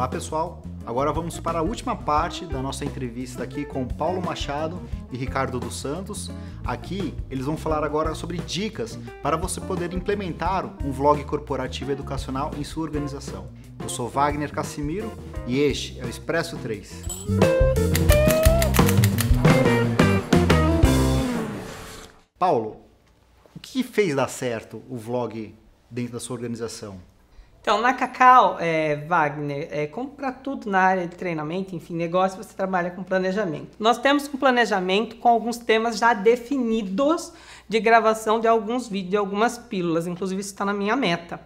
Olá, pessoal. Agora vamos para a última parte da nossa entrevista aqui com Paulo Machado e Ricardo dos Santos. Aqui eles vão falar agora sobre dicas para você poder implementar um vlog corporativo educacional em sua organização. Eu sou Wagner Cassimiro e este é o Expresso 3. Paulo, o que fez dar certo o vlog dentro da sua organização? Então, na Cacau, é, Wagner, é, como para tudo na área de treinamento, enfim, negócio, você trabalha com planejamento. Nós temos um planejamento com alguns temas já definidos de gravação de alguns vídeos, de algumas pílulas, inclusive isso está na minha meta.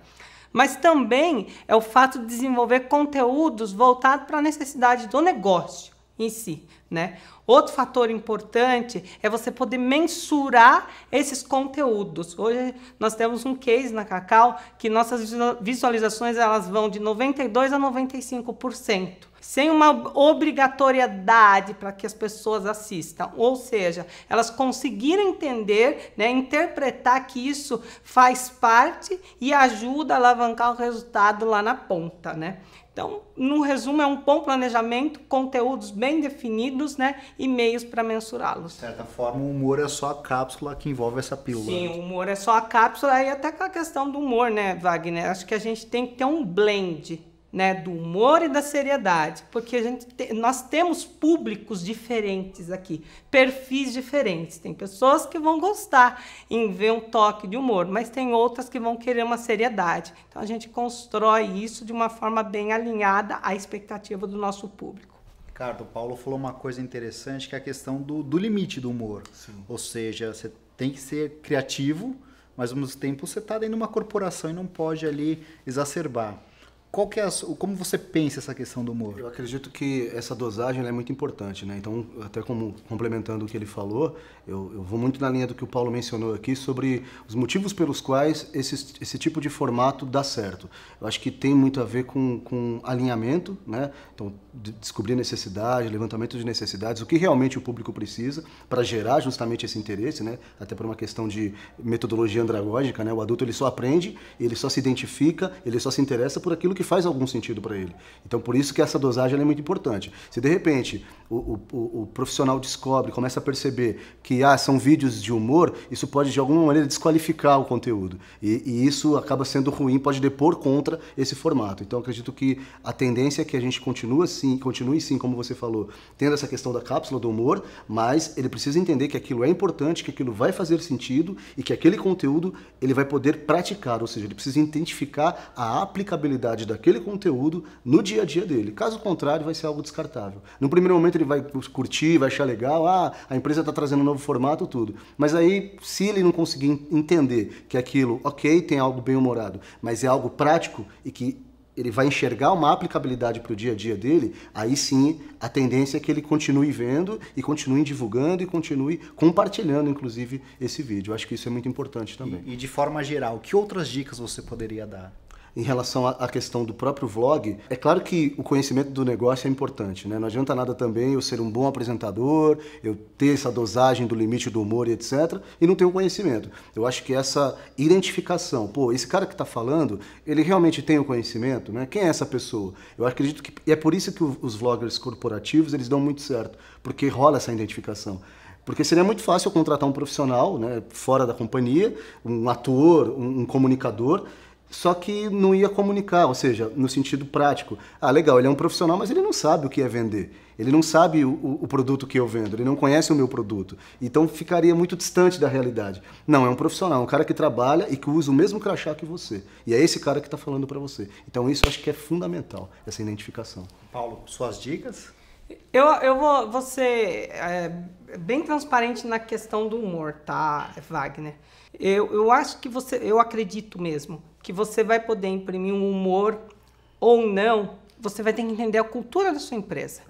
Mas também é o fato de desenvolver conteúdos voltados para a necessidade do negócio em si, né? Outro fator importante é você poder mensurar esses conteúdos. Hoje nós temos um case na Cacau que nossas visualizações elas vão de 92 a 95%, sem uma obrigatoriedade para que as pessoas assistam, ou seja, elas conseguirem entender, né, interpretar que isso faz parte e ajuda a alavancar o resultado lá na ponta, né? Então, no resumo, é um bom planejamento, conteúdos bem definidos, né? E meios para mensurá-los. De certa forma, o humor é só a cápsula que envolve essa pílula. Sim, né? o humor é só a cápsula e até com a questão do humor, né, Wagner? Acho que a gente tem que ter um blend né, do humor e da seriedade, porque a gente te, nós temos públicos diferentes aqui, perfis diferentes. Tem pessoas que vão gostar em ver um toque de humor, mas tem outras que vão querer uma seriedade. Então a gente constrói isso de uma forma bem alinhada à expectativa do nosso público. Ricardo, o Paulo falou uma coisa interessante que é a questão do, do limite do humor. Sim. Ou seja, você tem que ser criativo, mas ao mesmo tempo você está dentro de uma corporação e não pode ali exacerbar qual que é a, como você pensa essa questão do humor? Eu acredito que essa dosagem é muito importante, né? Então, até como, complementando o que ele falou, eu, eu, vou muito na linha do que o Paulo mencionou aqui sobre os motivos pelos quais esse, esse tipo de formato dá certo. Eu acho que tem muito a ver com, com alinhamento, né? Então, de descobrir necessidade, levantamento de necessidades, o que realmente o público precisa para gerar justamente esse interesse, né? Até por uma questão de metodologia andragógica, né? O adulto ele só aprende, ele só se identifica, ele só se interessa por aquilo que faz algum sentido para ele. Então, por isso que essa dosagem é muito importante. Se de repente o, o, o, profissional descobre, começa a perceber que ah, são vídeos de humor, isso pode de alguma maneira desqualificar o conteúdo. E, e isso acaba sendo ruim, pode depor contra esse formato. Então, acredito que a tendência é que a gente continue assim, continue sim, como você falou, tendo essa questão da cápsula do humor, mas ele precisa entender que aquilo é importante, que aquilo vai fazer sentido e que aquele conteúdo ele vai poder praticar, ou seja, ele precisa identificar a aplicabilidade da daquele conteúdo no dia a dia dele. Caso contrário, vai ser algo descartável. No primeiro momento ele vai curtir, vai achar legal, ah, a empresa está trazendo um novo formato, tudo. Mas aí, se ele não conseguir entender que aquilo, ok, tem algo bem humorado, mas é algo prático e que ele vai enxergar uma aplicabilidade para o dia a dia dele, aí sim a tendência é que ele continue vendo e continue divulgando e continue compartilhando, inclusive, esse vídeo. Eu acho que isso é muito importante também. E, e de forma geral, que outras dicas você poderia dar? em relação à questão do próprio vlog, é claro que o conhecimento do negócio é importante, né? Não adianta nada também eu ser um bom apresentador, eu ter essa dosagem do limite do humor e etc, e não ter o um conhecimento. Eu acho que essa identificação, pô, esse cara que está falando, ele realmente tem o conhecimento, né? Quem é essa pessoa? Eu acredito que e é por isso que os vloggers corporativos, eles dão muito certo, porque rola essa identificação. Porque seria muito fácil eu contratar um profissional, né, fora da companhia, um ator, um, um comunicador, só que não ia comunicar, ou seja, no sentido prático. Ah, legal, ele é um profissional, mas ele não sabe o que é vender. Ele não sabe o, o, produto que eu vendo, ele não conhece o meu produto. Então ficaria muito distante da realidade. Não, é um profissional, é um cara que trabalha e que usa o mesmo crachá que você. E é esse cara que está falando para você. Então isso eu acho que é fundamental, essa identificação. Paulo, suas dicas? Eu, eu vou, vou ser é, bem transparente na questão do humor, tá, Wagner? Eu, eu acho que você, eu acredito mesmo que você vai poder imprimir um humor ou não, você vai ter que entender a cultura da sua empresa.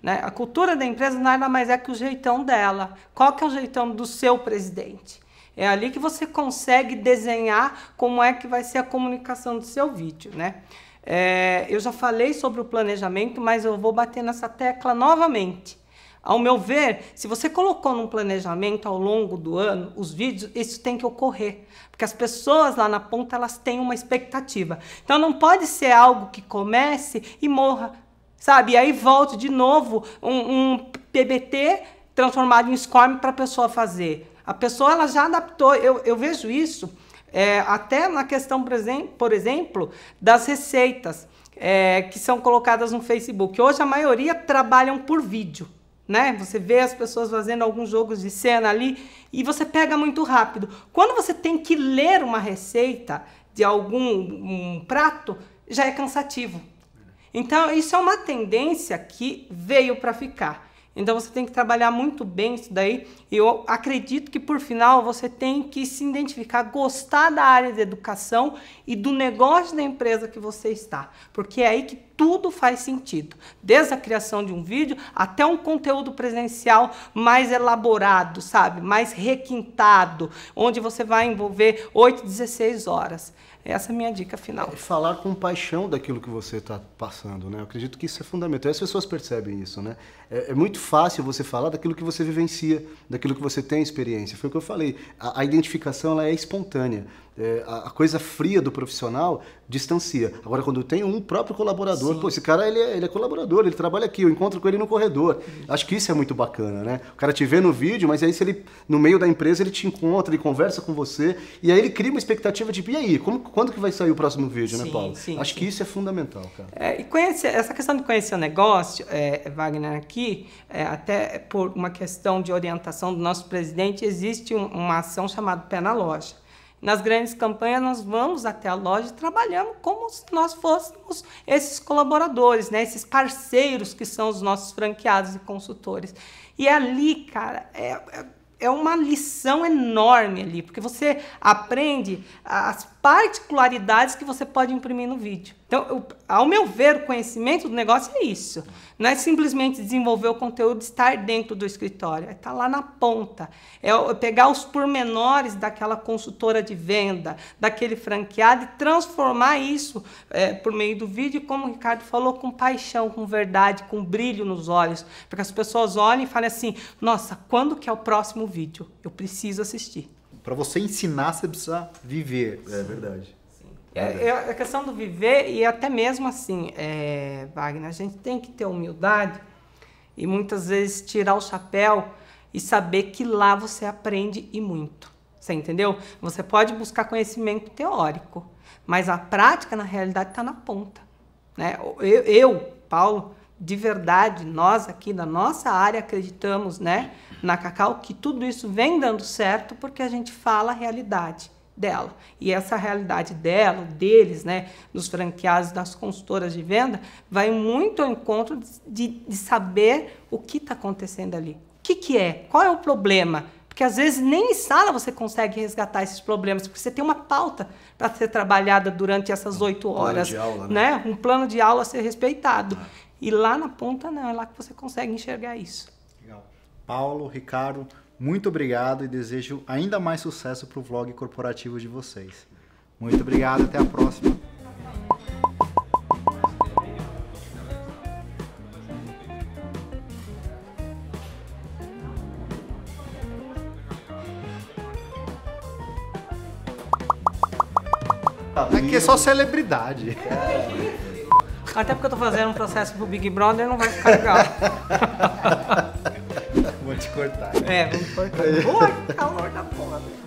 Né? A cultura da empresa nada mais é que o jeitão dela. Qual que é o jeitão do seu presidente? É ali que você consegue desenhar como é que vai ser a comunicação do seu vídeo, né? É, eu já falei sobre o planejamento, mas eu vou bater nessa tecla novamente. Ao meu ver, se você colocou num planejamento ao longo do ano os vídeos, isso tem que ocorrer, porque as pessoas lá na ponta elas têm uma expectativa. Então não pode ser algo que comece e morra, sabe? E aí volta de novo um, um PBT transformado em SCORM para a pessoa fazer. A pessoa ela já adaptou, eu, eu vejo isso é, até na questão, por exemplo, das receitas é, que são colocadas no Facebook. Hoje a maioria trabalham por vídeo né? Você vê as pessoas fazendo alguns jogos de cena ali e você pega muito rápido. Quando você tem que ler uma receita de algum um prato, já é cansativo. Então, isso é uma tendência que veio para ficar. Então, você tem que trabalhar muito bem isso daí. eu acredito que, por final, você tem que se identificar, gostar da área de educação e do negócio da empresa que você está. Porque é aí que tudo faz sentido, desde a criação de um vídeo até um conteúdo presencial mais elaborado, sabe? Mais requintado, onde você vai envolver 8, 16 horas. Essa é a minha dica final. É falar com paixão daquilo que você está passando, né? Eu acredito que isso é fundamental. E as pessoas percebem isso, né? É, é, muito fácil você falar daquilo que você vivencia, daquilo que você tem experiência. Foi o que eu falei. A, a identificação ela é espontânea é, a coisa fria do profissional distancia. Agora, quando tem um próprio colaborador, Sim. pô, esse cara ele é, ele é, colaborador, ele trabalha aqui, eu encontro com ele no corredor. Uhum. Acho que isso é muito bacana, né? O cara te vê no vídeo, mas aí se ele, no meio da empresa, ele te encontra, ele conversa com você, e aí ele cria uma expectativa de, e aí, como, quando que vai sair o próximo vídeo, né, sim, né, Paulo? Sim, Acho sim. que isso é fundamental, cara. É, e conhece essa questão de conhecer o negócio, é, Wagner, aqui, é, até por uma questão de orientação do nosso presidente, existe um, uma ação chamada Pé na Loja nas grandes campanhas, nós vamos até a loja e trabalhamos como se nós fôssemos esses colaboradores, né? esses parceiros que são os nossos franqueados e consultores. E é ali, cara, é, é é uma lição enorme ali, porque você aprende as particularidades que você pode imprimir no vídeo. Então, eu, ao meu ver, o conhecimento do negócio é isso. Não é simplesmente desenvolver o conteúdo estar dentro do escritório, é estar tá lá na ponta. É, é pegar os pormenores daquela consultora de venda, daquele franqueado e transformar isso é, por meio do vídeo, como o Ricardo falou, com paixão, com verdade, com brilho nos olhos. Para que as pessoas olhem e falem assim, nossa, quando que é o próximo vídeo. Eu preciso assistir. Para você ensinar, você precisa viver. É Sim. É, é verdade. É, é, a questão do viver e até mesmo assim, é, Wagner, a gente tem que ter humildade e muitas vezes tirar o chapéu e saber que lá você aprende e muito. Você entendeu? Você pode buscar conhecimento teórico, mas a prática, na realidade, está na ponta. Né? Eu, eu, Paulo, de verdade, nós aqui na nossa área acreditamos, né, na Cacau, que tudo isso vem dando certo porque a gente fala a realidade dela. E essa realidade dela, deles, né, dos franqueados, das consultoras de venda, vai muito ao encontro de, de saber o que está acontecendo ali. O que, que é? Qual é o problema? Porque às vezes nem em sala você consegue resgatar esses problemas, porque você tem uma pauta para ser trabalhada durante essas oito horas. Um plano de aula, né? né? Um plano de aula a ser respeitado. Ah. E lá na ponta não, é lá que você consegue enxergar isso. Legal. Paulo, Ricardo, muito obrigado e desejo ainda mais sucesso para o vlog corporativo de vocês. Muito obrigado, até a próxima. Aqui é só celebridade. Até porque eu tô fazendo um processo pro Big Brother, não vai ficar legal. vou te cortar. Né? É, vou te cortar. Boa, calor da porra.